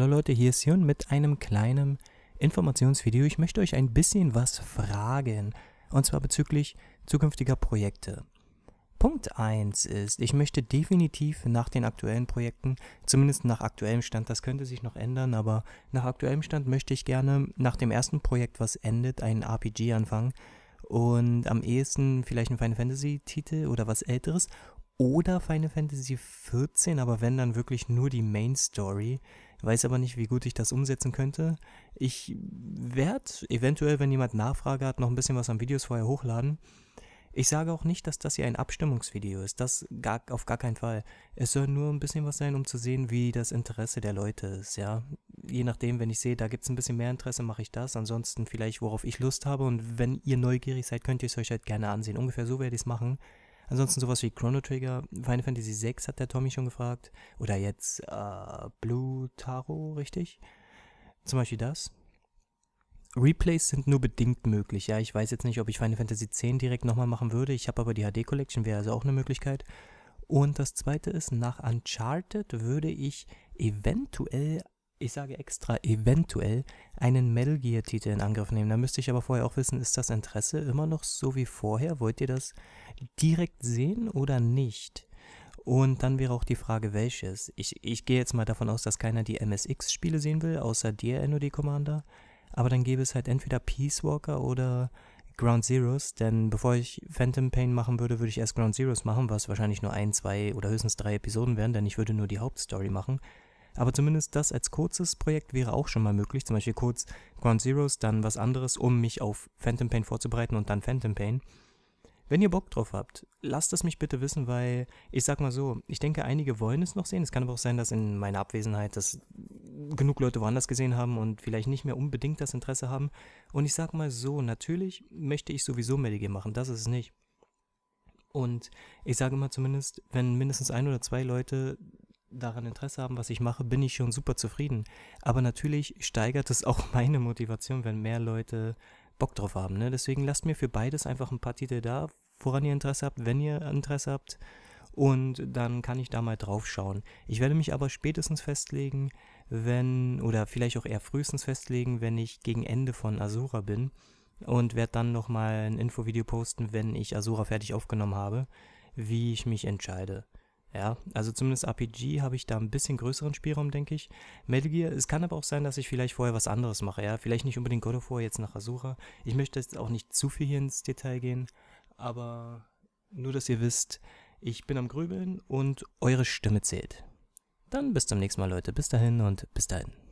Hallo Leute, hier ist Sion mit einem kleinen Informationsvideo. Ich möchte euch ein bisschen was fragen, und zwar bezüglich zukünftiger Projekte. Punkt 1 ist, ich möchte definitiv nach den aktuellen Projekten, zumindest nach aktuellem Stand, das könnte sich noch ändern, aber nach aktuellem Stand möchte ich gerne nach dem ersten Projekt, was endet, ein RPG anfangen und am ehesten vielleicht ein Final Fantasy Titel oder was älteres oder Final Fantasy 14, aber wenn dann wirklich nur die Main Story weiß aber nicht, wie gut ich das umsetzen könnte. Ich werde eventuell, wenn jemand Nachfrage hat, noch ein bisschen was an Videos vorher hochladen. Ich sage auch nicht, dass das hier ein Abstimmungsvideo ist, das gar, auf gar keinen Fall. Es soll nur ein bisschen was sein, um zu sehen, wie das Interesse der Leute ist, ja. Je nachdem, wenn ich sehe, da gibt es ein bisschen mehr Interesse, mache ich das. Ansonsten vielleicht, worauf ich Lust habe und wenn ihr neugierig seid, könnt ihr es euch halt gerne ansehen. Ungefähr so werde ich es machen. Ansonsten sowas wie Chrono Trigger, Final Fantasy VI hat der Tommy schon gefragt. Oder jetzt äh, Blue Taro, richtig? Zum Beispiel das. Replays sind nur bedingt möglich. Ja, ich weiß jetzt nicht, ob ich Final Fantasy X direkt nochmal machen würde. Ich habe aber die HD Collection, wäre also auch eine Möglichkeit. Und das zweite ist, nach Uncharted würde ich eventuell ich sage extra eventuell, einen Metal Gear Titel in Angriff nehmen. Da müsste ich aber vorher auch wissen, ist das Interesse immer noch so wie vorher? Wollt ihr das direkt sehen oder nicht? Und dann wäre auch die Frage, welches. Ich, ich gehe jetzt mal davon aus, dass keiner die MSX-Spiele sehen will, außer dir, NOD Commander. Aber dann gäbe es halt entweder Peace Walker oder Ground Zeroes, denn bevor ich Phantom Pain machen würde, würde ich erst Ground Zeroes machen, was wahrscheinlich nur ein, zwei oder höchstens drei Episoden wären, denn ich würde nur die Hauptstory machen. Aber zumindest das als kurzes Projekt wäre auch schon mal möglich. Zum Beispiel kurz Ground Zeroes, dann was anderes, um mich auf Phantom Pain vorzubereiten und dann Phantom Pain. Wenn ihr Bock drauf habt, lasst es mich bitte wissen, weil ich sag mal so, ich denke, einige wollen es noch sehen. Es kann aber auch sein, dass in meiner Abwesenheit das genug Leute woanders gesehen haben und vielleicht nicht mehr unbedingt das Interesse haben. Und ich sag mal so, natürlich möchte ich sowieso Medigame machen, das ist es nicht. Und ich sage mal zumindest, wenn mindestens ein oder zwei Leute daran Interesse haben, was ich mache, bin ich schon super zufrieden. Aber natürlich steigert es auch meine Motivation, wenn mehr Leute Bock drauf haben. Ne? Deswegen lasst mir für beides einfach ein paar Titel da, woran ihr Interesse habt, wenn ihr Interesse habt. Und dann kann ich da mal drauf schauen. Ich werde mich aber spätestens festlegen, wenn, oder vielleicht auch eher frühestens festlegen, wenn ich gegen Ende von Asura bin. Und werde dann nochmal ein Infovideo posten, wenn ich Asura fertig aufgenommen habe, wie ich mich entscheide. Ja, also zumindest RPG habe ich da ein bisschen größeren Spielraum, denke ich. Metal Gear, es kann aber auch sein, dass ich vielleicht vorher was anderes mache, ja. Vielleicht nicht unbedingt God of War jetzt nach Asura. Ich möchte jetzt auch nicht zu viel hier ins Detail gehen, aber nur, dass ihr wisst, ich bin am Grübeln und eure Stimme zählt. Dann bis zum nächsten Mal, Leute. Bis dahin und bis dahin.